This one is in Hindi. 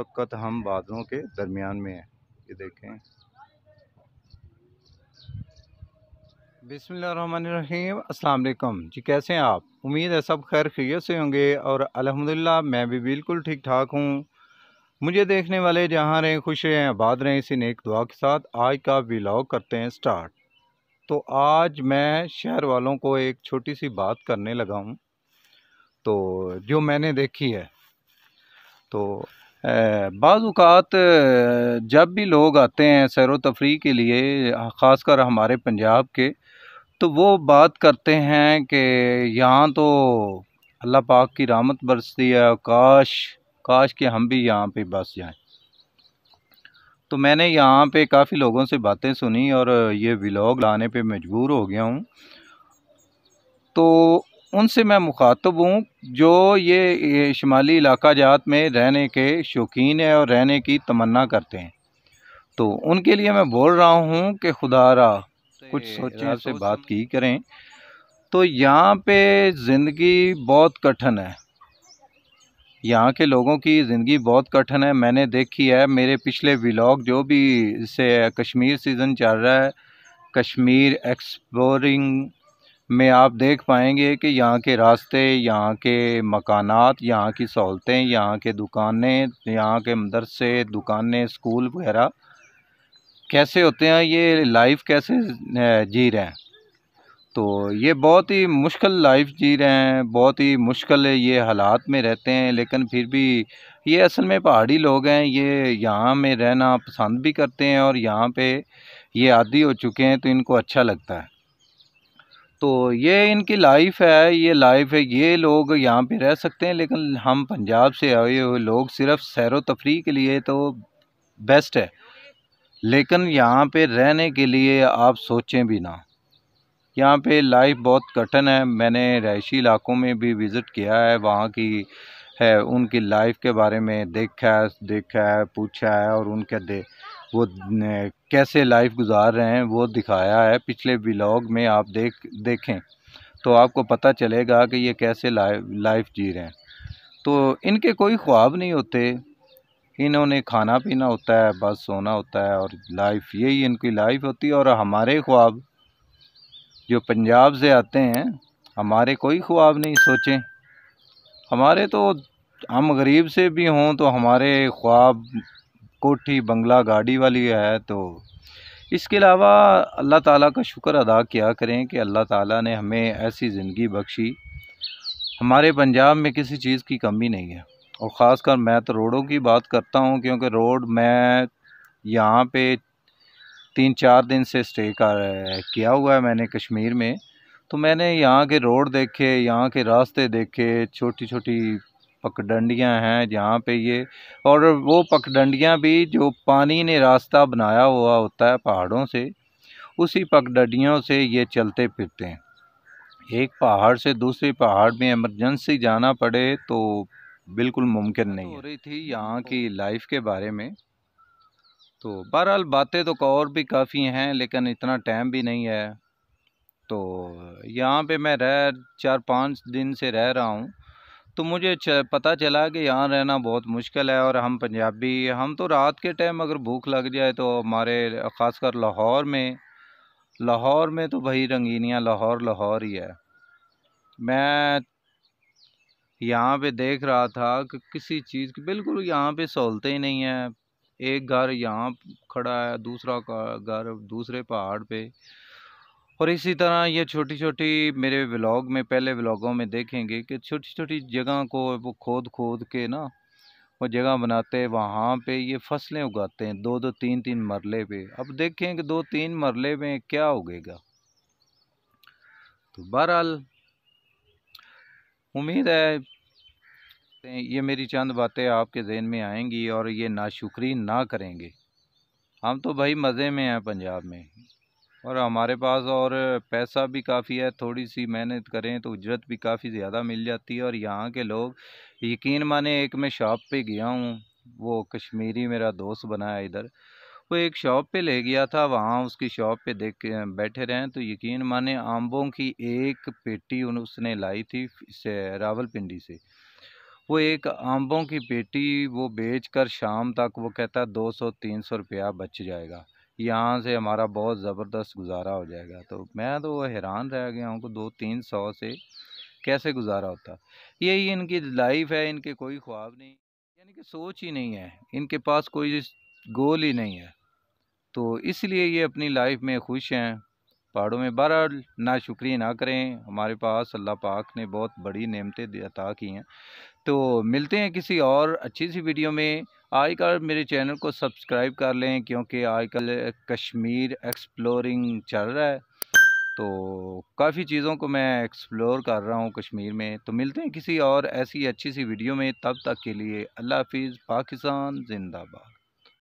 वक्त हम बादलों के दरमियान में हैं ये देखें बिसमीम अल्लाम जी कैसे हैं आप उम्मीद है सब खैर खैरियत से होंगे और अल्हम्दुलिल्लाह मैं भी बिल्कुल ठीक ठाक हूँ मुझे देखने वाले जहाँ रहें खुश रहें आबाद रहें इसी नेक दुआ के साथ आज का व्लॉग करते हैं स्टार्ट तो आज मैं शहर वालों को एक छोटी सी बात करने लगा हूँ तो जो मैंने देखी है तो बाज़ात जब भी लोग आते हैं सैर व तफरी के लिए ख़ास कर हमारे पंजाब के तो वो बात करते हैं कि यहाँ तो अल्लाह पाक की रामत बरसती है काश काश कि हम भी यहाँ पे बस जाएं तो मैंने यहाँ पे काफ़ी लोगों से बातें सुनी और ये व्लॉग लाने पे मजबूर हो गया हूँ तो उनसे मैं मुखातब हूँ जो ये, शुमाली इलाका जात में रहने के शौकीन है और रहने की तमन्ना करते हैं तो उनके लिए मैं बोल रहा हूँ कि खुदा रहा कुछ सोचें से बात की करें तो यहाँ पे ज़िंदगी बहुत कठिन है यहाँ के लोगों की ज़िंदगी बहुत कठिन है मैंने देखी है मेरे पिछले व्लॉग जो भी से कश्मीर सीज़न चल रहा है कश्मीर एक्सप्लोरिंग में आप देख पाएंगे कि यहाँ के रास्ते यहाँ के मकानात यहाँ की सहूलतें यहाँ के दुकानें यहाँ के मदरसे दुकानें स्कूल वगैरह कैसे होते हैं ये लाइफ कैसे जी रहे हैं तो ये बहुत ही मुश्किल लाइफ जी रहे हैं बहुत ही मुश्किल ये हालात में रहते हैं लेकिन फिर भी ये असल में पहाड़ी लोग हैं ये यहाँ में रहना पसंद भी करते हैं और यहाँ पे ये आदि हो चुके हैं तो इनको अच्छा लगता है तो ये इनकी लाइफ है ये लाइफ है ये लोग यहाँ पे रह सकते हैं लेकिन हम पंजाब से आए हुए लोग सिर्फ सैर तफरी के लिए तो बेस्ट है लेकिन यहाँ पे रहने के लिए आप सोचें भी ना यहाँ पे लाइफ बहुत कठिन है मैंने रहायशी इलाकों में भी विज़िट किया है वहाँ की है उनकी लाइफ के बारे में देखा है देखा है पूछा है और उनके दे वो कैसे लाइफ गुजार रहे हैं वो दिखाया है पिछले ब्लॉग में आप देख देखें तो आपको पता चलेगा कि ये कैसे लाइफ लाइफ जी रहे हैं तो इनके कोई ख्वाब नहीं होते इन्होंने खाना पीना होता है बस सोना होता है और लाइफ यही इनकी लाइफ होती है और हमारे ख्वाब जो पंजाब से आते हैं हमारे कोई ख्वाब नहीं सोचें हमारे तो हम गरीब से भी हों तो हमारे ख्वाब कोठी बंगला गाड़ी वाली है तो इसके अलावा अल्लाह ताला का शुक्र अदा किया करें कि अल्लाह ताला ने हमें ऐसी ज़िंदगी बख्शी हमारे पंजाब में किसी चीज़ की कमी नहीं है और ख़ासकर मैं तो रोडों की बात करता हूँ क्योंकि रोड मैं यहाँ पे तीन चार दिन से स्टे कर किया हुआ है मैंने कश्मीर में तो मैंने यहाँ के रोड देखे यहाँ के रास्ते देखे छोटी छोटी पगडंडियाँ हैं जहाँ पे ये और वो पकडंडियाँ भी जो पानी ने रास्ता बनाया हुआ होता है पहाड़ों से उसी पगडंडियों से ये चलते फिरते हैं एक पहाड़ से दूसरे पहाड़ में इमरजेंसी जाना पड़े तो बिल्कुल मुमकिन तो नहीं हो रही थी यहाँ तो की लाइफ के बारे में तो बहरहाल बातें तो और भी काफ़ी हैं लेकिन इतना टाइम भी नहीं है तो यहाँ पे मैं रह चार पाँच दिन से रह रहा हूँ तो मुझे पता चला कि यहाँ रहना बहुत मुश्किल है और हम पंजाबी हम तो रात के टाइम अगर भूख लग जाए तो हमारे ख़ासकर लाहौर में लाहौर में तो भाई रंगीनियाँ लाहौर लाहौर ही है मैं यहाँ पे देख रहा था कि किसी चीज़ की बिल्कुल यहाँ पे सहूलतें ही नहीं हैं एक घर यहाँ खड़ा है दूसरा घर दूसरे पहाड़ पे और इसी तरह ये छोटी छोटी मेरे व्लॉग में पहले व्लॉगों में देखेंगे कि छोटी छोटी जगह को वो खोद खोद के ना वो जगह बनाते हैं वहाँ पे ये फसलें उगाते हैं दो दो तीन तीन मरले पे अब देखें कि दो तीन मरले में क्या उगेगा तो बहरहाल उम्मीद है ये मेरी चंद बातें आपके जहन में आएंगी और ये नाशुक्री ना करेंगे हम तो भाई मज़े में हैं पंजाब में और हमारे पास और पैसा भी काफ़ी है थोड़ी सी मेहनत करें तो उजरत भी काफ़ी ज़्यादा मिल जाती है और यहाँ के लोग यकीन माने एक मैं शॉप पे गया हूँ वो कश्मीरी मेरा दोस्त बना है इधर वो एक शॉप पे ले गया था वहाँ उसकी शॉप पे देख बैठे रहें तो यकीन माने आम्बों की एक पेटी उन उसने लाई थी रावल रावलपिंडी से वो एक आम्बों की पेटी वो बेच कर शाम तक वो कहता दो सौ तीन सौ रुपया बच जाएगा यहाँ से हमारा बहुत ज़बरदस्त गुजारा हो जाएगा तो मैं तो हैरान रह गया हूँ कि दो तीन सौ से कैसे गुजारा होता यही इनकी लाइफ है इनके कोई ख्वाब नहीं यानी कि सोच ही नहीं है इनके पास कोई गोल ही नहीं है तो इसलिए ये अपनी लाइफ में खुश हैं पहाड़ों में बहरहाल ना शुक्रिया ना करें हमारे पास अल्लाह पाक ने बहुत बड़ी नमतें अता की हैं तो मिलते हैं किसी और अच्छी सी वीडियो में आजकल मेरे चैनल को सब्सक्राइब कर लें क्योंकि आजकल कश्मीर एक्सप्लोरिंग चल रहा है तो काफ़ी चीज़ों को मैं एक्सप्लोर कर रहा हूँ कश्मीर में तो मिलते हैं किसी और ऐसी अच्छी सी वीडियो में तब तक के लिए अल्लाह हाफिज़ पाकिस्तान जिंदाबाद